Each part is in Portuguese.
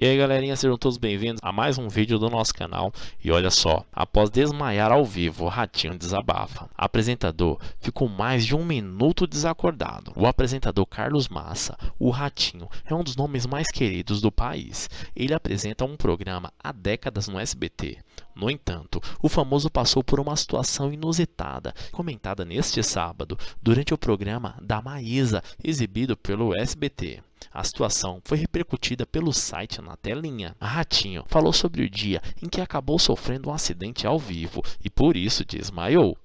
E aí galerinha, sejam todos bem-vindos a mais um vídeo do nosso canal E olha só, após desmaiar ao vivo, o Ratinho desabafa o Apresentador ficou mais de um minuto desacordado O apresentador Carlos Massa, o Ratinho, é um dos nomes mais queridos do país Ele apresenta um programa há décadas no SBT No entanto, o famoso passou por uma situação inusitada Comentada neste sábado, durante o programa da Maísa, exibido pelo SBT a situação foi repercutida pelo site na telinha. A Ratinho falou sobre o dia em que acabou sofrendo um acidente ao vivo e por isso desmaiou.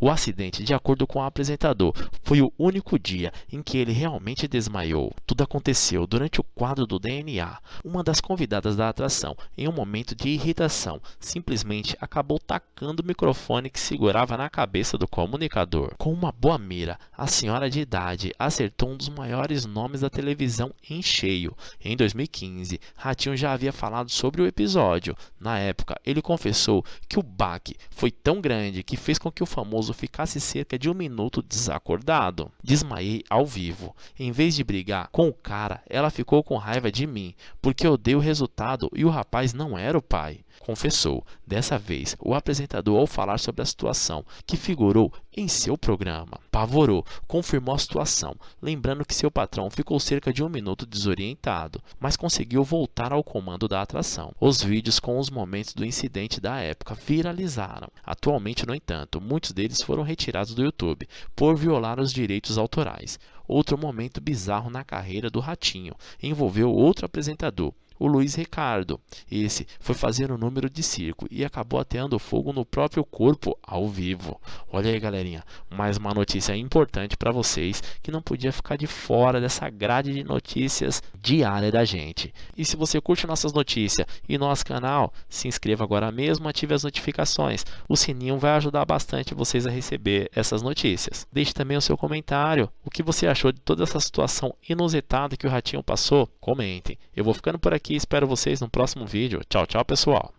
O acidente, de acordo com o apresentador, foi o único dia em que ele realmente desmaiou. Tudo aconteceu durante o quadro do DNA. Uma das convidadas da atração, em um momento de irritação, simplesmente acabou tacando o microfone que segurava na cabeça do comunicador. Com uma boa mira, a senhora de idade acertou um dos maiores nomes da televisão em cheio. Em 2015, Ratinho já havia falado sobre o episódio. Na época, ele confessou que o baque foi tão grande que fez com que o famoso famoso ficasse cerca de um minuto desacordado. Desmaiei ao vivo. Em vez de brigar com o cara, ela ficou com raiva de mim, porque eu dei o resultado e o rapaz não era o pai. Confessou, dessa vez, o apresentador ao falar sobre a situação que figurou em seu programa. Pavorou, confirmou a situação, lembrando que seu patrão ficou cerca de um minuto desorientado, mas conseguiu voltar ao comando da atração. Os vídeos com os momentos do incidente da época viralizaram. Atualmente, no entanto, muitos deles foram retirados do YouTube por violar os direitos autorais. Outro momento bizarro na carreira do Ratinho envolveu outro apresentador, o Luiz Ricardo. Esse foi fazer um número de circo e acabou ateando fogo no próprio corpo ao vivo. Olha aí, galerinha, mais uma notícia importante para vocês que não podia ficar de fora dessa grade de notícias diária da gente. E se você curte nossas notícias e nosso canal, se inscreva agora mesmo, ative as notificações. O sininho vai ajudar bastante vocês a receber essas notícias. Deixe também o seu comentário, o que você achou de toda essa situação inusitada que o Ratinho passou, comente. Eu vou ficando por aqui aqui e espero vocês no próximo vídeo. Tchau, tchau, pessoal!